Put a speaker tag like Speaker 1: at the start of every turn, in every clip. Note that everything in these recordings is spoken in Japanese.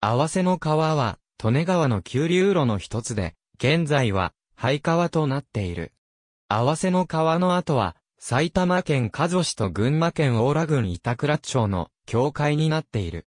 Speaker 1: 合わせの川は、利根川の急流路の一つで、現在は、廃川となっている。合わせの川の後は、埼玉県加須市と群馬県大良郡板倉町の境界になっている。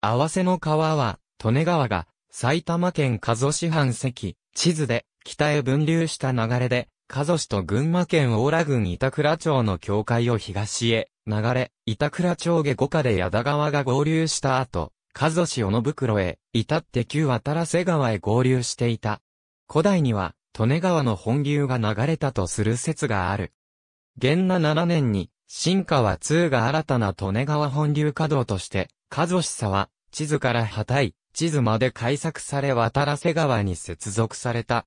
Speaker 1: 合わせの川は、利根川が埼玉県加須市半石、地図で北へ分流した流れで、加須市と群馬県大良郡板倉町の境界を東へ流れ、板倉町下五下で矢田川が合流した後、和夫市小野袋へ、至って旧渡瀬川へ合流していた。古代には、利根川の本流が流れたとする説がある。元那7年に、新川2が新たな利根川本流稼働として、和夫市佐は、地図から破い、地図まで改作され渡瀬川に接続された。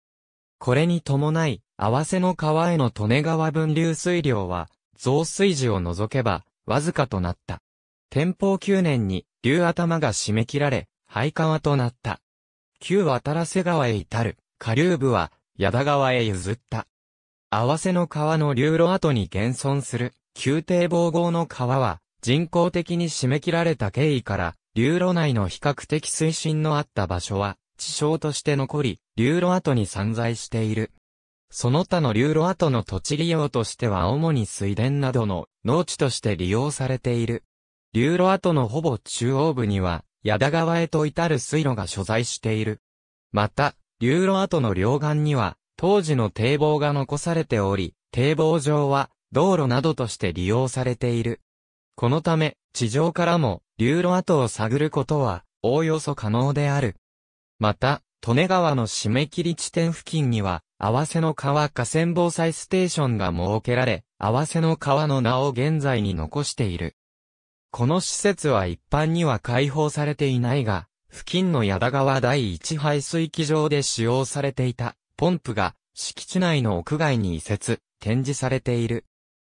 Speaker 1: これに伴い、合わせの川への利根川分流水量は、増水時を除けば、わずかとなった。天保9年に、竜頭が締め切られ、廃川となった。旧渡良瀬川へ至る、下流部は、矢田川へ譲った。合わせの川の流路跡に現存する、宮廷防合の川は、人工的に締め切られた経緯から、流路内の比較的水深のあった場所は、地層として残り、流路跡に散在している。その他の流路跡の土地利用としては主に水田などの農地として利用されている。流路跡のほぼ中央部には、矢田川へと至る水路が所在している。また、流路跡の両岸には、当時の堤防が残されており、堤防上は、道路などとして利用されている。このため、地上からも、流路跡を探ることは、おおよそ可能である。また、利根川の締め切り地点付近には、合わせの川河川防災ステーションが設けられ、合わせの川の名を現在に残している。この施設は一般には開放されていないが、付近の矢田川第一排水機場で使用されていたポンプが敷地内の屋外に移設、展示されている。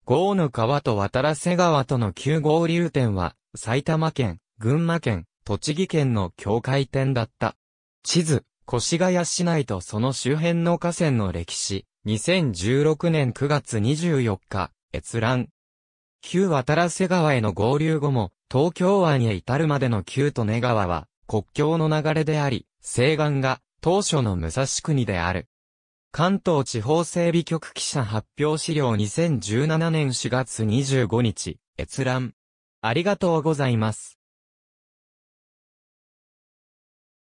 Speaker 1: 豪の川と渡良瀬川との旧合流点は、埼玉県、群馬県、栃木県の境界点だった。地図、越谷市内とその周辺の河川の歴史、2016年9月24日、閲覧。旧渡良瀬川への合流後も、東京湾へ至るまでの旧利根川は、国境の流れであり、西岸が、当初の武蔵国である。関東地方整備局記者発表資料2017年4月25日、閲覧。ありがとうございます。